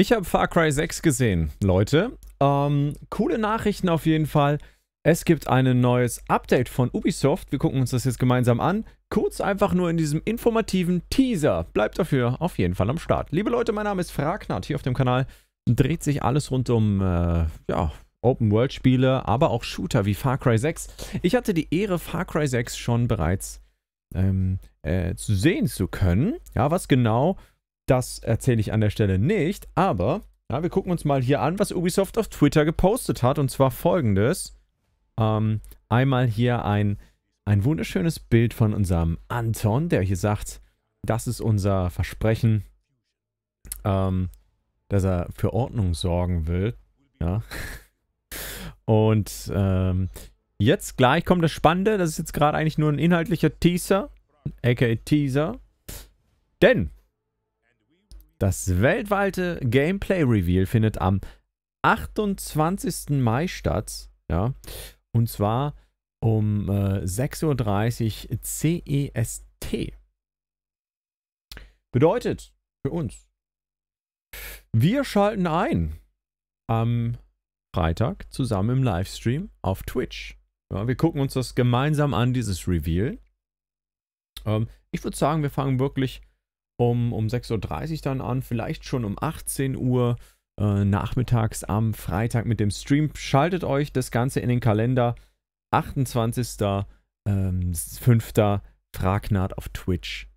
Ich habe Far Cry 6 gesehen, Leute. Ähm, coole Nachrichten auf jeden Fall. Es gibt ein neues Update von Ubisoft. Wir gucken uns das jetzt gemeinsam an. Kurz einfach nur in diesem informativen Teaser. Bleibt dafür auf jeden Fall am Start. Liebe Leute, mein Name ist Fragnat. Hier auf dem Kanal dreht sich alles rund um äh, ja, Open-World-Spiele, aber auch Shooter wie Far Cry 6. Ich hatte die Ehre, Far Cry 6 schon bereits ähm, äh, sehen zu können. Ja, was genau? Das erzähle ich an der Stelle nicht, aber ja, wir gucken uns mal hier an, was Ubisoft auf Twitter gepostet hat. Und zwar folgendes. Ähm, einmal hier ein, ein wunderschönes Bild von unserem Anton, der hier sagt, das ist unser Versprechen, ähm, dass er für Ordnung sorgen will. Ja. Und ähm, jetzt gleich kommt das Spannende. Das ist jetzt gerade eigentlich nur ein inhaltlicher Teaser, aka Teaser. Denn das weltweite Gameplay-Reveal findet am 28. Mai statt. Ja. Und zwar um äh, 6.30 Uhr CEST. Bedeutet für uns, wir schalten ein am Freitag zusammen im Livestream auf Twitch. Ja, wir gucken uns das gemeinsam an, dieses Reveal. Ähm, ich würde sagen, wir fangen wirklich um, um 6.30 Uhr dann an, vielleicht schon um 18 Uhr äh, nachmittags am Freitag mit dem Stream. Schaltet euch das Ganze in den Kalender. 28.05. Ähm, Fragnat auf Twitch.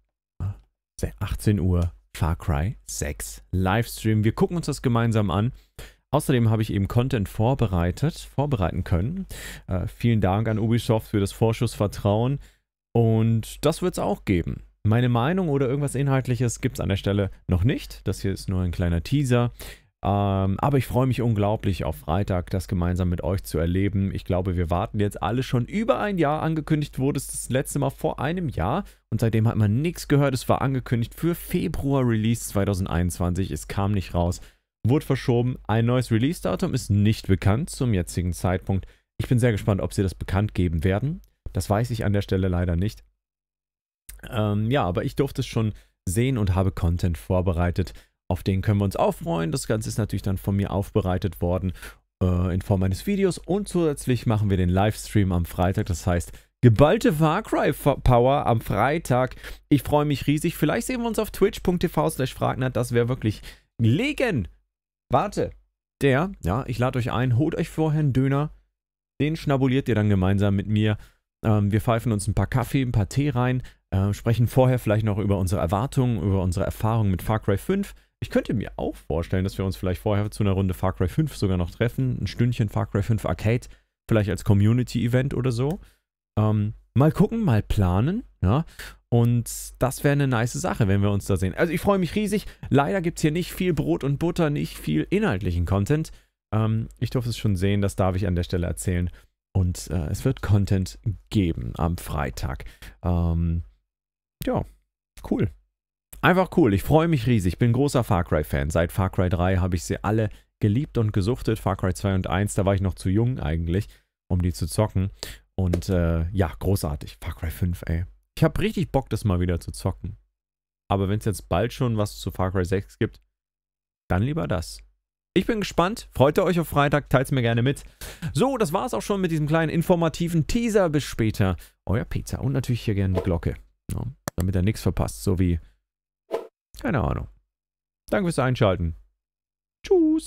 18 ah, Uhr Far Cry 6 Livestream. Wir gucken uns das gemeinsam an. Außerdem habe ich eben Content vorbereitet, vorbereiten können. Äh, vielen Dank an Ubisoft für das Vorschussvertrauen. Und das wird es auch geben. Meine Meinung oder irgendwas Inhaltliches gibt es an der Stelle noch nicht. Das hier ist nur ein kleiner Teaser. Ähm, aber ich freue mich unglaublich auf Freitag, das gemeinsam mit euch zu erleben. Ich glaube, wir warten jetzt alle schon über ein Jahr. Angekündigt wurde es das letzte Mal vor einem Jahr und seitdem hat man nichts gehört. Es war angekündigt für Februar Release 2021. Es kam nicht raus, wurde verschoben. Ein neues Release-Datum ist nicht bekannt zum jetzigen Zeitpunkt. Ich bin sehr gespannt, ob sie das bekannt geben werden. Das weiß ich an der Stelle leider nicht. Ähm, ja, aber ich durfte es schon sehen und habe Content vorbereitet. Auf den können wir uns auch freuen. Das Ganze ist natürlich dann von mir aufbereitet worden äh, in Form eines Videos. Und zusätzlich machen wir den Livestream am Freitag. Das heißt, geballte Far Cry Power am Freitag. Ich freue mich riesig. Vielleicht sehen wir uns auf twitch.tv slash fragnat. Das wäre wirklich legen. Warte. Der, ja, ich lade euch ein. Holt euch vorher einen Döner. Den schnabuliert ihr dann gemeinsam mit mir. Ähm, wir pfeifen uns ein paar Kaffee, ein paar Tee rein. Ähm, sprechen vorher vielleicht noch über unsere Erwartungen, über unsere Erfahrungen mit Far Cry 5. Ich könnte mir auch vorstellen, dass wir uns vielleicht vorher zu einer Runde Far Cry 5 sogar noch treffen. Ein Stündchen Far Cry 5 Arcade, vielleicht als Community-Event oder so. Ähm, mal gucken, mal planen. Ja? Und das wäre eine nice Sache, wenn wir uns da sehen. Also ich freue mich riesig. Leider gibt es hier nicht viel Brot und Butter, nicht viel inhaltlichen Content. Ähm, ich durfte es schon sehen, das darf ich an der Stelle erzählen. Und äh, es wird Content geben am Freitag. Ähm, ja, cool. Einfach cool. Ich freue mich riesig. Ich bin großer Far Cry-Fan. Seit Far Cry 3 habe ich sie alle geliebt und gesuchtet. Far Cry 2 und 1, da war ich noch zu jung eigentlich, um die zu zocken. Und äh, ja, großartig. Far Cry 5, ey. Ich habe richtig Bock, das mal wieder zu zocken. Aber wenn es jetzt bald schon was zu Far Cry 6 gibt, dann lieber das. Ich bin gespannt. Freut ihr euch auf Freitag? Teilt es mir gerne mit. So, das war es auch schon mit diesem kleinen informativen Teaser. Bis später. Euer Pizza und natürlich hier gerne die Glocke. Ja damit er nichts verpasst. So wie, keine Ahnung. Danke fürs Einschalten.